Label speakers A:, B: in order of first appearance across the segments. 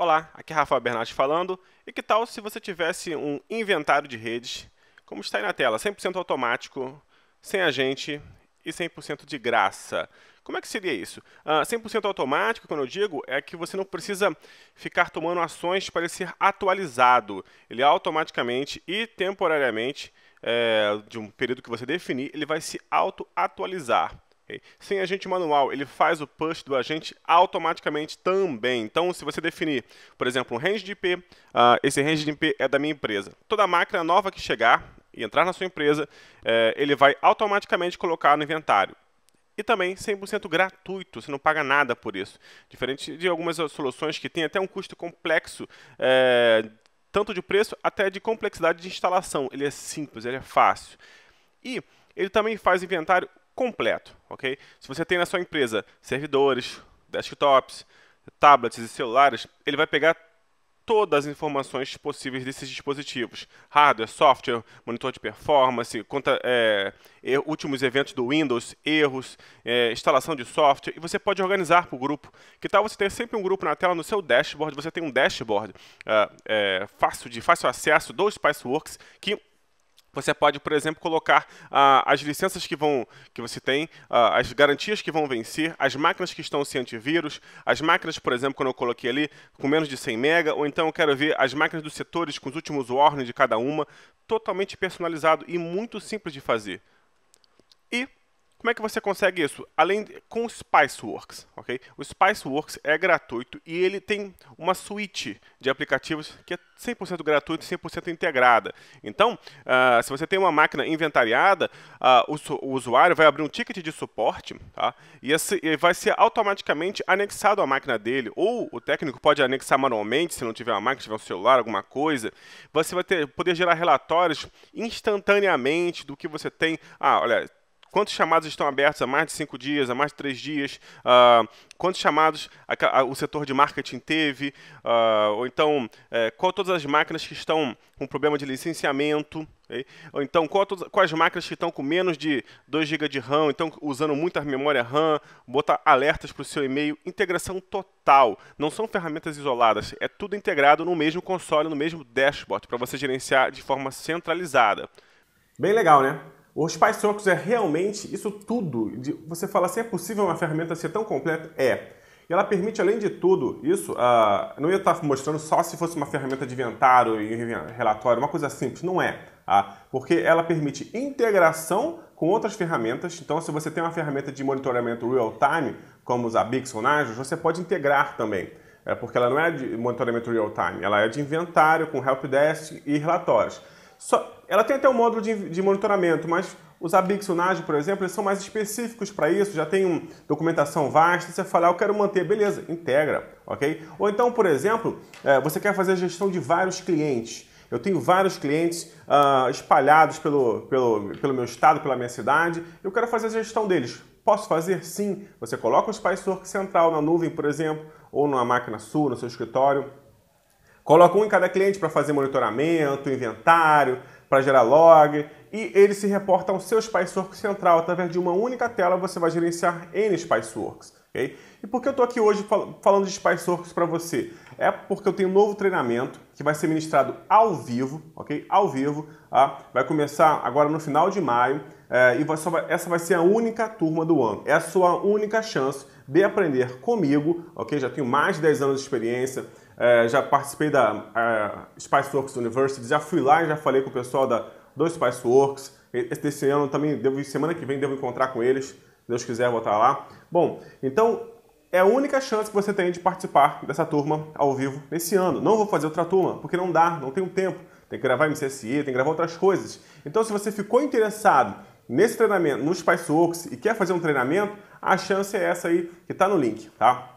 A: Olá, aqui é Rafa Bernardes falando. E que tal se você tivesse um inventário de redes, como está aí na tela, 100% automático, sem agente e 100% de graça? Como é que seria isso? Uh, ah, 100% automático, quando eu digo, é que você não precisa ficar tomando ações para ele ser atualizado. Ele automaticamente e temporariamente, é, de um período que você definir, ele vai se auto-atualizar. Sem agente manual, ele faz o push do agente automaticamente também. Então, se você definir, por exemplo, um range de IP, uh, ah, esse range de IP é da minha empresa. Toda máquina nova que chegar e entrar na sua empresa, eh, ele vai automaticamente colocar no inventário. E também 100% gratuito, você não paga nada por isso. Diferente de algumas soluções que têm até um custo complexo, eh, tanto de preço até de complexidade de instalação. Ele é simples, ele é fácil. E ele também faz inventário completo, ok? Se você tem na sua empresa servidores, desktops, tablets e celulares, ele vai pegar todas as informações possíveis desses dispositivos: hardware, software, monitor de performance, conta, é, últimos eventos do Windows, erros, é, instalação de software, e você pode organizar por grupo. Que tal você ter sempre um grupo na tela no seu dashboard? Você tem um dashboard ah, é, fácil de fácil acesso do Spiceworks que você pode, por exemplo, colocar ah, as licenças que vão que você tem, ah, as garantias que vão vencer, as máquinas que estão sem antivírus, as máquinas, por exemplo, quando eu coloquei ali, com menos de 100 mega, ou então eu quero ver as máquinas dos setores com os últimos warnings de cada uma, totalmente personalizado e muito simples de fazer. E como é que você consegue isso? Além de, com o Spiceworks, ok? O Spiceworks é gratuito e ele tem uma suite de aplicativos que é 100% gratuita e 100% integrada. Então, uh, se você tem uma máquina inventariada, uh, o, o, usuário vai abrir um ticket de suporte tá? e, esse, e vai ser automaticamente anexado à máquina dele. Ou o técnico pode anexar manualmente, se não tiver uma máquina, tiver um celular, alguma coisa. Você vai ter, poder gerar relatórios instantaneamente do que você tem. Ah, olha, Quantos chamados estão abertos há mais de cinco dias, há mais de três dias? Uh, quantos chamados a, a, o setor de marketing teve? Uh, ou então, é, qual todas as máquinas que estão com problema de licenciamento? Okay? Ou então, qual, todas, quais máquinas que estão com menos de 2 GB de RAM, então usando muita memória RAM, botar alertas para o seu e-mail, integração total. Não são ferramentas isoladas, é tudo integrado no mesmo console, no mesmo dashboard, para você gerenciar de forma centralizada. Bem legal, né? Os pais socos é realmente isso tudo. você fala assim, é possível uma ferramenta ser tão completa? É. E ela permite, além de tudo, isso, uh, não ia estar mostrando só se fosse uma ferramenta de inventário e relatório, uma coisa simples, não é. Uh, porque ela permite integração com outras ferramentas. Então, se você tem uma ferramenta de monitoramento real-time, como os Abix ou Nagios, você pode integrar também. É porque ela não é de monitoramento real-time, ela é de inventário, com helpdesk e relatórios. Só, ela tem até um módulo de, de monitoramento, mas os ABIX por exemplo, eles são mais específicos para isso, já tem um, documentação vasta, você fala, ah, eu quero manter, beleza, integra, ok? Ou então, por exemplo, é, você quer fazer a gestão de vários clientes. Eu tenho vários clientes ah, espalhados pelo, pelo, pelo meu estado, pela minha cidade, eu quero fazer a gestão deles. Posso fazer? Sim. Você coloca o um central na nuvem, por exemplo, ou numa máquina sua, no seu escritório, Coloca um em cada cliente para fazer monitoramento, inventário, para gerar log, e ele se reporta ao seu Spiceworks central. Através de uma única tela você vai gerenciar N Spiceworks. Okay? E por que eu estou aqui hoje fal falando de Spiceworks para você? É porque eu tenho um novo treinamento que vai ser ministrado ao vivo, ok? Ao vivo, ah, vai começar agora no final de maio eh, e vai, vai, essa vai ser a única turma do ano. É a sua única chance de aprender comigo, ok? Já tenho mais de 10 anos de experiência é, já participei da a é, SpiceWorks University, já fui lá e já falei com o pessoal da, do SpiceWorks. Esse ano também, devo, semana que vem, devo encontrar com eles, se Deus quiser vou estar lá. Bom, então é a única chance que você tem de participar dessa turma ao vivo nesse ano. Não vou fazer outra turma, porque não dá, não tenho tempo. Tem que gravar MCSE, tem que gravar outras coisas. Então, se você ficou interessado nesse treinamento, no SpiceWorks e quer fazer um treinamento, a chance é essa aí que está no link, tá?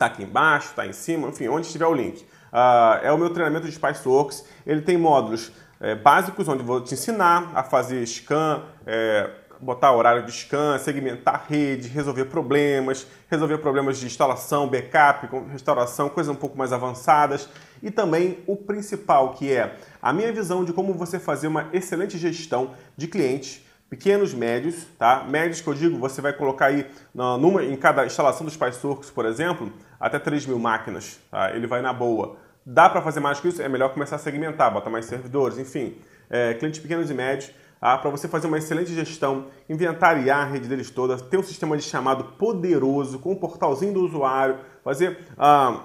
A: Está aqui embaixo, está em cima, enfim, onde estiver o link. Uh, é o meu treinamento de Spiceworks. Ele tem módulos é, básicos, onde vou te ensinar a fazer scan, é, botar horário de scan, segmentar rede, resolver problemas, resolver problemas de instalação, backup, restauração, coisas um pouco mais avançadas. E também o principal, que é a minha visão de como você fazer uma excelente gestão de clientes pequenos, médios, tá? Médios que eu digo, você vai colocar aí na, numa, em cada instalação dos pais por exemplo, até 3 mil máquinas, tá? Ele vai na boa. Dá para fazer mais que isso? É melhor começar a segmentar, botar mais servidores, enfim. É, clientes pequenos e médios, ah, tá? para você fazer uma excelente gestão, inventariar a rede deles toda, ter um sistema de chamado poderoso, com um portalzinho do usuário, fazer... Ah,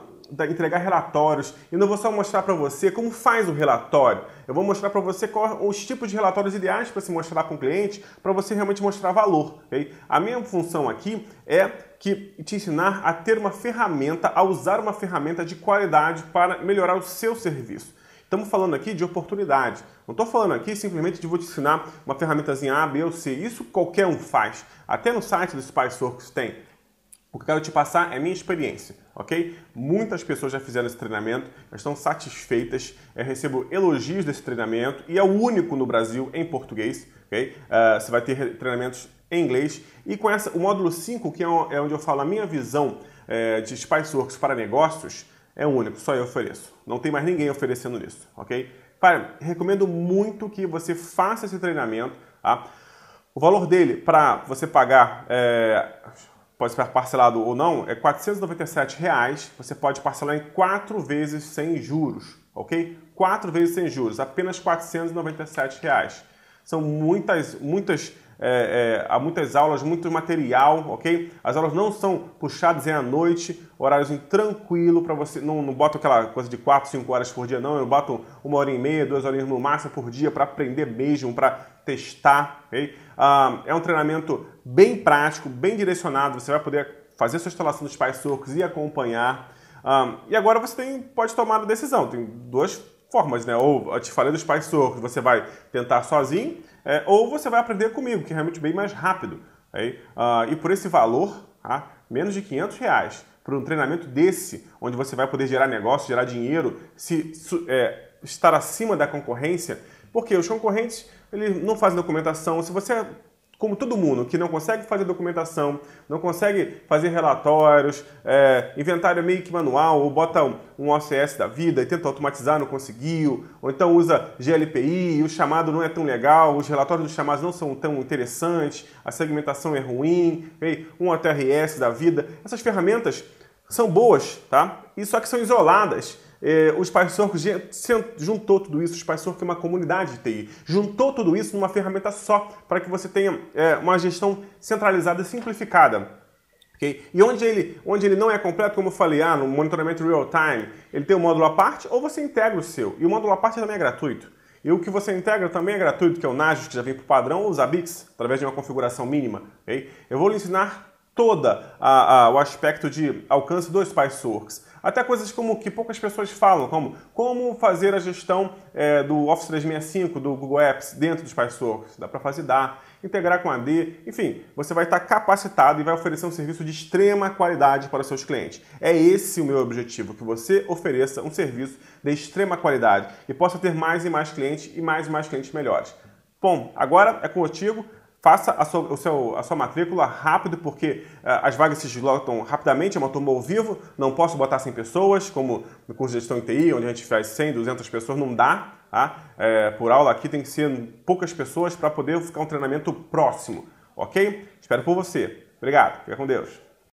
A: entregar relatórios. E não vou só mostrar para você como faz o relatório. Eu vou mostrar para você quais é os tipos de relatórios ideais para se mostrar para o um cliente, para você realmente mostrar valor. Okay? A minha função aqui é que te ensinar a ter uma ferramenta, a usar uma ferramenta de qualidade para melhorar o seu serviço. Estamos falando aqui de oportunidade. Não estou falando aqui simplesmente de vou te ensinar uma ferramentazinha A, B ou C. Isso qualquer um faz. Até no site do Spiceworks tem. O que eu quero te passar é minha experiência, ok? Muitas pessoas já fizeram esse treinamento, estão satisfeitas, eu recebo elogios desse treinamento e é o único no Brasil em português, ok? Uh, você vai ter treinamentos em inglês e com essa, o módulo 5, que é, é onde eu falo a minha visão é, de Spiceworks para negócios, é único, só eu ofereço. Não tem mais ninguém oferecendo isso, ok? Cara, recomendo muito que você faça esse treinamento, tá? O valor dele para você pagar... É pode ser parcelado ou não, é R$ 497. Reais, você pode parcelar em quatro vezes sem juros, ok? Quatro vezes sem juros, apenas R$ 497. Reais. São muitas, muitas é, é, há muitas aulas, muito material, ok? As aulas não são puxadas em à noite, horáriozinho tranquilo para você. Não, não boto aquela coisa de 4, 5 horas por dia, não. Eu boto uma hora e meia, duas horas no máximo por dia para aprender mesmo, para testar, ok? Ah, é um treinamento bem prático, bem direcionado. Você vai poder fazer sua instalação dos pais surcos e acompanhar. Ah, e agora você tem, pode tomar a decisão. Tem duas formas, né? Ou eu te falei dos pais sorcos, você vai tentar sozinho, é, ou você vai aprender comigo, que é realmente bem mais rápido. Tá aí, uh, e por esse valor, tá? menos de 500 reais, para um treinamento desse, onde você vai poder gerar negócio, gerar dinheiro, se é, estar acima da concorrência, porque os concorrentes eles não fazem documentação. Se você como todo mundo, que não consegue fazer documentação, não consegue fazer relatórios, é, inventário meio que manual, ou bota um, um OCS da vida e tenta automatizar, não conseguiu, ou então usa GLPI, o chamado não é tão legal, os relatórios dos chamados não são tão interessantes, a segmentação é ruim, um OTRS da vida. Essas ferramentas são boas, tá? E só que são isoladas eh, os Pais juntou tudo isso, o Pais é uma comunidade de TI, juntou tudo isso numa ferramenta só para que você tenha eh, uma gestão centralizada e simplificada. Okay? E onde ele, onde ele não é completo, como eu falei, ah, no monitoramento real-time, ele tem um módulo à parte ou você integra o seu. E o módulo à parte também é gratuito. E o que você integra também é gratuito, que é o Najus, que já vem para o padrão, ou os Zabbix, através de uma configuração mínima. Okay? Eu vou lhe ensinar toda a, a, o aspecto de alcance dos PySorks. Até coisas como que poucas pessoas falam, como como fazer a gestão é, do Office 365, do Google Apps dentro dos PySorks. Dá para fazer dar, integrar com AD, enfim, você vai estar capacitado e vai oferecer um serviço de extrema qualidade para os seus clientes. É esse o meu objetivo, que você ofereça um serviço de extrema qualidade e possa ter mais e mais clientes e mais e mais clientes melhores. Bom, agora é contigo faça a sua, o seu, a sua matrícula rápido, porque uh, as vagas se esgotam rapidamente, é uma turma ao vivo, não posso botar 100 pessoas, como no curso de gestão em TI, onde a gente faz 100, 200 pessoas, não dá, tá? É, por aula aqui tem que ser poucas pessoas para poder ficar um treinamento próximo, ok? Espero por você. Obrigado, fica com Deus.